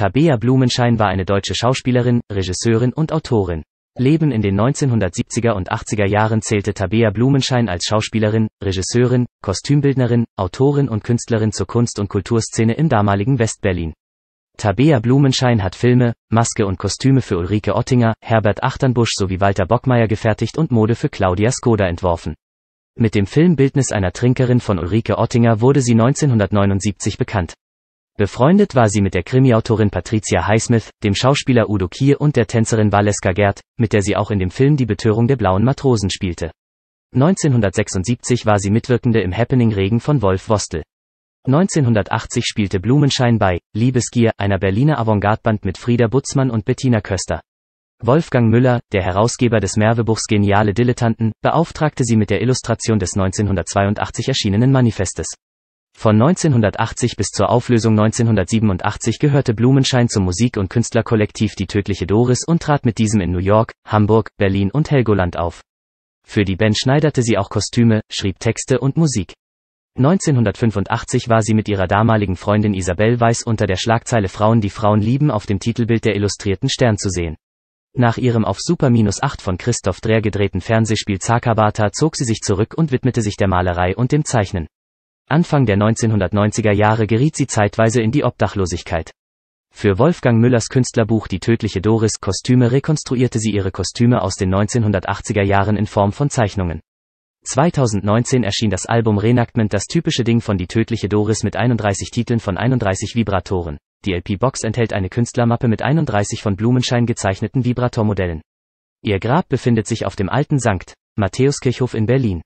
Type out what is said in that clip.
Tabea Blumenschein war eine deutsche Schauspielerin, Regisseurin und Autorin. Leben in den 1970er und 80er Jahren zählte Tabea Blumenschein als Schauspielerin, Regisseurin, Kostümbildnerin, Autorin und Künstlerin zur Kunst- und Kulturszene im damaligen Westberlin. Tabea Blumenschein hat Filme, Maske und Kostüme für Ulrike Ottinger, Herbert Achternbusch sowie Walter Bockmeier gefertigt und Mode für Claudia Skoda entworfen. Mit dem Filmbildnis einer Trinkerin von Ulrike Ottinger wurde sie 1979 bekannt. Befreundet war sie mit der Krimiautorin Patricia Highsmith, dem Schauspieler Udo Kier und der Tänzerin Valeska Gerd, mit der sie auch in dem Film Die Betörung der blauen Matrosen spielte. 1976 war sie Mitwirkende im Happening Regen von Wolf Wostel. 1980 spielte Blumenschein bei Liebesgier, einer Berliner Avantgarde-Band mit Frieda Butzmann und Bettina Köster. Wolfgang Müller, der Herausgeber des Merwebuchs Geniale Dilettanten, beauftragte sie mit der Illustration des 1982 erschienenen Manifestes. Von 1980 bis zur Auflösung 1987 gehörte Blumenschein zum Musik- und Künstlerkollektiv Die Tödliche Doris und trat mit diesem in New York, Hamburg, Berlin und Helgoland auf. Für die Band schneiderte sie auch Kostüme, schrieb Texte und Musik. 1985 war sie mit ihrer damaligen Freundin Isabel Weiß unter der Schlagzeile Frauen die Frauen lieben auf dem Titelbild der Illustrierten Stern zu sehen. Nach ihrem auf Super-8 von Christoph Dreher gedrehten Fernsehspiel Zakabata zog sie sich zurück und widmete sich der Malerei und dem Zeichnen. Anfang der 1990er Jahre geriet sie zeitweise in die Obdachlosigkeit. Für Wolfgang Müllers Künstlerbuch Die tödliche Doris Kostüme rekonstruierte sie ihre Kostüme aus den 1980er Jahren in Form von Zeichnungen. 2019 erschien das Album Reenactment das typische Ding von Die tödliche Doris mit 31 Titeln von 31 Vibratoren. Die LP-Box enthält eine Künstlermappe mit 31 von Blumenschein gezeichneten Vibratormodellen. Ihr Grab befindet sich auf dem alten Sankt Matthäuskirchhof in Berlin.